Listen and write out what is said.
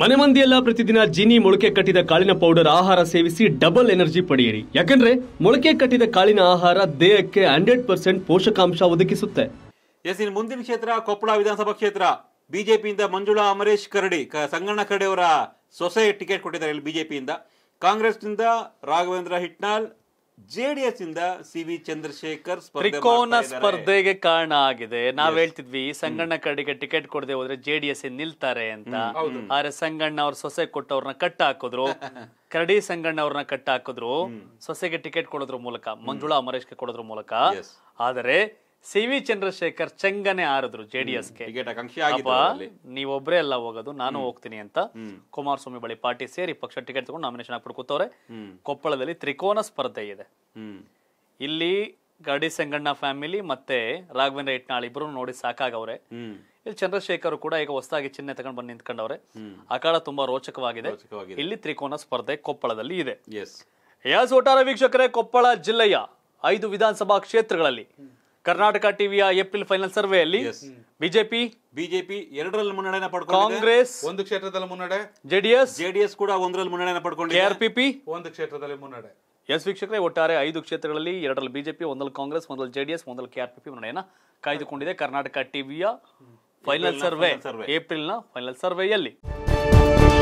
ಮನೆ ಮಂದಿಯೆಲ್ಲ ಪ್ರತಿದಿನ ಜೀನಿ ಮೊಳಕೆ ಕಟ್ಟಿದ ಕಾಳಿನ ಪೌಡರ್ ಆಹಾರ ಸೇವಿಸಿ ಡಬಲ್ ಎನರ್ಜಿ ಪಡೆಯಿರಿ ಯಾಕಂದ್ರೆ ಮೊಳಕೆ ಕಟ್ಟಿದ ಕಾಳಿನ ಆಹಾರ ದೇಹಕ್ಕೆ ಹಂಡ್ರೆಡ್ ಪರ್ಸೆಂಟ್ ಪೋಷಕಾಂಶ ಒದಗಿಸುತ್ತೆ ಎಸ್ ಇನ್ ಮುಂದಿನ ಕ್ಷೇತ್ರ ಕೊಪ್ಪಳ ವಿಧಾನಸಭಾ ಕ್ಷೇತ್ರ ಬಿಜೆಪಿಯಿಂದ ಮಂಜುಳಾ ಅಮರೇಶ್ ಕರಡಿ ಸಂಗಣ್ಣ ಕರಡಿ ಅವರ ಸೊಸೆ ಟಿಕೆಟ್ ಕೊಟ್ಟಿದ್ದಾರೆ ಇಲ್ಲಿ ಬಿಜೆಪಿಯಿಂದ ಕಾಂಗ್ರೆಸ್ನಿಂದ ರಾಘವೇಂದ್ರ ಹಿಟ್ನಾಳ್ ಜೆಡಿಎಸ್ ಇಂದ ಸಿ ವಿ ಚಂದ್ರಶೇಖರ್ ತ್ರಿಕೋನ ಸ್ಪರ್ಧೆಗೆ ಕಾರಣ ಆಗಿದೆ ನಾವ್ ಹೇಳ್ತಿದ್ವಿ ಸಂಗಣ್ಣ ಕರಡಿಗೆ ಟಿಕೆಟ್ ಕೊಡದೆ ಹೋದ್ರೆ ಜೆಡಿಎಸ್ ನಿಲ್ತಾರೆ ಅಂತ ಆದ್ರೆ ಸಂಗಣ್ಣ ಅವ್ರ ಸೊಸೆ ಕೊಟ್ಟವ್ರನ್ನ ಕಟ್ ಹಾಕಿದ್ರು ಕರಡಿ ಸಂಗಣ್ಣ ಅವ್ರನ್ನ ಕಟ್ ಹಾಕಿದ್ರು ಸೊಸೆಗೆ ಟಿಕೆಟ್ ಕೊಡೋದ್ರ ಮೂಲಕ ಮಂಜುಳಾ ಅಮರೇಶ್ಗೆ ಕೊಡೋದ್ರ ಮೂಲಕ ಆದರೆ ಸಿ ವಿ ಚಂದ್ರಶೇಖರ್ ಚೆಂಗನೆ ಆರಿದ್ರು ಜೆ ಡಿ ನೀವೊಬ್ರೇ ಅಲ್ಲ ಹೋಗೋದು ನಾನು ಹೋಗ್ತೀನಿ ಅಂತ ಕುಮಾರಸ್ವಾಮಿ ಬಳಿ ಪಾರ್ಟಿ ಸೇರಿ ಪಕ್ಷ ಟಿಕೆಟ್ ತಗೊಂಡು ನಾಮಿನೇಷನ್ ಹಾಕ್ಬಿಟ್ಟು ಕೂತವ್ರೆ ಕೊಪ್ಪಳದಲ್ಲಿ ತ್ರಿಕೋನ ಸ್ಪರ್ಧೆ ಇದೆ ಇಲ್ಲಿ ಗಡಿ ಸಂಗಣ್ಣ ಫ್ಯಾಮಿಲಿ ಮತ್ತೆ ರಾಘವೇಂದ್ರ ಇಟ್ನಾಳ್ ಇಬ್ರು ನೋಡಿ ಸಾಕಾಗವ್ರೆ ಇಲ್ಲಿ ಚಂದ್ರಶೇಖರ್ ಕೂಡ ಈಗ ಹೊಸದಾಗಿ ಚಿಹ್ನೆ ತಗೊಂಡ್ ಬಂದು ನಿಂತ್ಕೊಂಡವ್ರೆ ಅಕಾಲ ತುಂಬಾ ರೋಚಕವಾಗಿದೆ ಇಲ್ಲಿ ತ್ರಿಕೋನ ಸ್ಪರ್ಧೆ ಕೊಪ್ಪಳದಲ್ಲಿ ಇದೆ ಎಸ್ ಒಟ್ಟಾರೆ ವೀಕ್ಷಕರೇ ಕೊಪ್ಪಳ ಜಿಲ್ಲೆಯ ಐದು ವಿಧಾನಸಭಾ ಕ್ಷೇತ್ರಗಳಲ್ಲಿ ಕರ್ನಾಟಕ ಟಿವಿಯ ಏಪ್ರಿಲ್ ಫೈನಲ್ ಸರ್ವೆಯಲ್ಲಿ ಬಿಜೆಪಿ ಬಿಜೆಪಿ ಎರಡರಲ್ಲಿ ಮುನ್ನಡೆನ ಪಡ್ಕೊಂಡು ಕಾಂಗ್ರೆಸ್ ಒಂದು ಕ್ಷೇತ್ರದಲ್ಲಿ ಮುನ್ನಡೆ ಜೆಡಿಎಸ್ ಜೆಡಿಎಸ್ ಕೂಡ ಒಂದರಲ್ಲಿ ಮುನ್ನಡೆನ ಪಡ್ಕೊಂಡು ಕೆಆರ್ಪಿಪಿ ಒಂದು ಕ್ಷೇತ್ರದಲ್ಲಿ ಮುನ್ನಡೆ ಎಸ್ ವೀಕ್ಷಕರೇ ಒಟ್ಟಾರೆ ಐದು ಕ್ಷೇತ್ರಗಳಲ್ಲಿ ಎರಡರಲ್ಲಿ ಬಿಜೆಪಿ ಒಂದಲ್ಲಿ ಕಾಂಗ್ರೆಸ್ ಒಂದಲ್ಲಿ ಜೆಡಿಎಸ್ ಒಂದಲ್ಲಿ ಕೆಆರ್ಪಿಪಿ ಮುನ್ನಡೆಯನ್ನ ಕಾಯ್ದುಕೊಂಡಿದೆ ಕರ್ನಾಟಕ ಟಿವಿಯ ಫೈನಲ್ ಸರ್ವೆ ಏಪ್ರಿಲ್ನ ಫೈನಲ್ ಸರ್ವೆಯಲ್ಲಿ